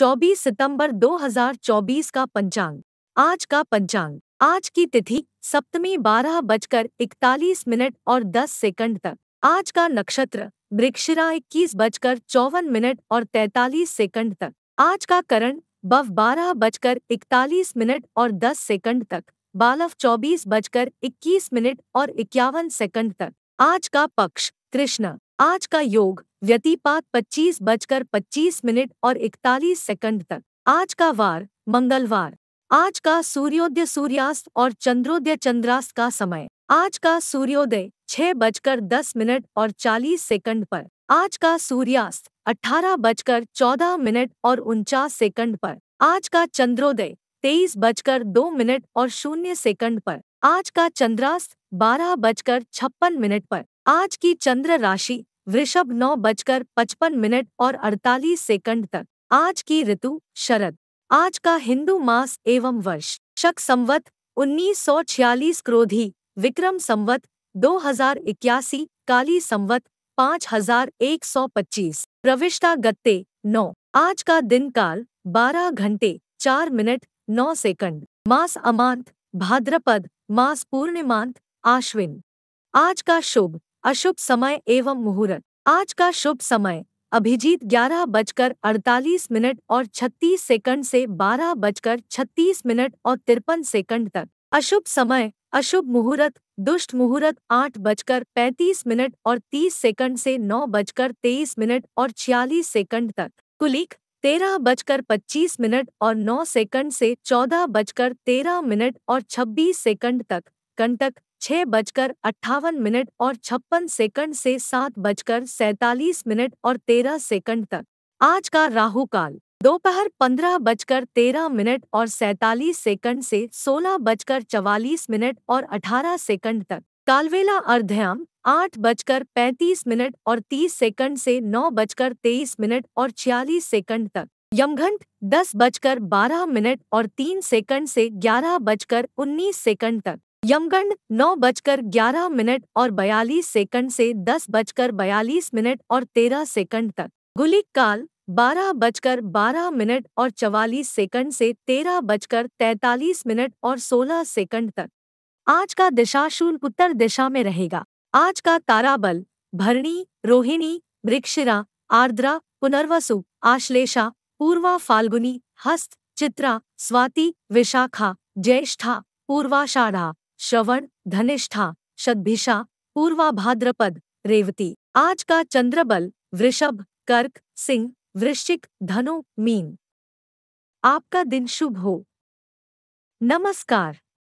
24 सितंबर 2024 का पंचांग आज का पंचांग आज की तिथि सप्तमी बारह बजकर इकतालीस मिनट और दस सेकंड तक आज का नक्षत्र वृक्षरा इक्कीस बजकर चौवन मिनट और तैतालीस सेकंड तक आज का करण बव बारह बजकर इकतालीस मिनट और दस सेकंड तक बालव चौबीस बजकर इक्कीस मिनट और इक्यावन सेकंड तक आज का पक्ष कृष्णा आज का योग व्यतीपात पच्चीस बजकर पच्चीस मिनट और इकतालीस सेकंड तक आज का वार मंगलवार आज का सूर्योदय सूर्यास्त और चंद्रोदय चंद्रास्त का समय आज का सूर्योदय छह बजकर दस मिनट और चालीस सेकंड पर आज का सूर्यास्त अठारह बजकर चौदह मिनट और उनचास सेकंड पर आज का चंद्रोदय तेईस बजकर दो मिनट और शून्य सेकंड पर आज का चंद्रास्त बारह बजकर छप्पन मिनट पर आज की चंद्र राशि वृषभ नौ बजकर पचपन मिनट और अड़तालीस सेकंड तक आज की ऋतु शरद आज का हिंदू मास एवं वर्ष शक संवत 1946 क्रोधी विक्रम संवत 2081 काली संवत 5125 प्रविष्टा गत्ते 9 आज का दिन काल 12 घंटे 4 मिनट 9 सेकंड मास अमांत भाद्रपद मास पूर्णिमांत आश्विन आज का शुभ अशुभ समय एवं मुहूर्त आज का शुभ समय अभिजीत ग्यारह बजकर अड़तालीस मिनट और छत्तीस सेकंड से बारह बजकर छत्तीस मिनट और तिरपन सेकंड तक अशुभ समय अशुभ मुहूर्त दुष्ट मुहूर्त आठ बजकर पैंतीस मिनट और तीस सेकंड से नौ बजकर तेईस मिनट और छियालीस सेकंड तक कुलिक तेरह बजकर पच्चीस मिनट और नौ सेकंड से चौदह बजकर तेरह मिनट और छब्बीस सेकंड तक कंटक छः बजकर अट्ठावन मिनट और छप्पन सेकंड से सात बजकर सैतालीस मिनट और तेरह सेकंड तक आज का राहु काल दोपहर पंद्रह बजकर तेरह मिनट और सैतालीस सेकंड से सोलह बजकर चवालीस मिनट और अठारह सेकंड तक कालवेला अर्ध्याम आठ बजकर पैंतीस मिनट और तीस सेकंड से नौ बजकर तेईस मिनट और छियालीस सेकंड तक यमघंट दस बजकर बारह मिनट और तीन सेकंड से ग्यारह बजकर उन्नीस सेकंड तक यमगंड नौ बजकर ग्यारह मिनट और बयालीस सेकंड से दस बजकर बयालीस मिनट और तेरह सेकंड तक गुलिक काल बारह बजकर बारह मिनट और चवालीस सेकंड से तेरह बजकर तैतालीस मिनट और सोलह सेकंड तक आज का दिशाशूल उत्तर दिशा में रहेगा आज का ताराबल भरणी रोहिणी मृक्षिरा आर्द्रा पुनर्वसु आश्लेषा पूर्वा फाल्गुनी हस्त चित्रा स्वाति विशाखा ज्येष्ठा पूर्वाषाढ़ा श्रवण धनिष्ठा शतभिषा पूर्वा भाद्रपद रेवती आज का चंद्रबल वृषभ कर्क सिंह वृश्चिक धनु मीन आपका दिन शुभ हो नमस्कार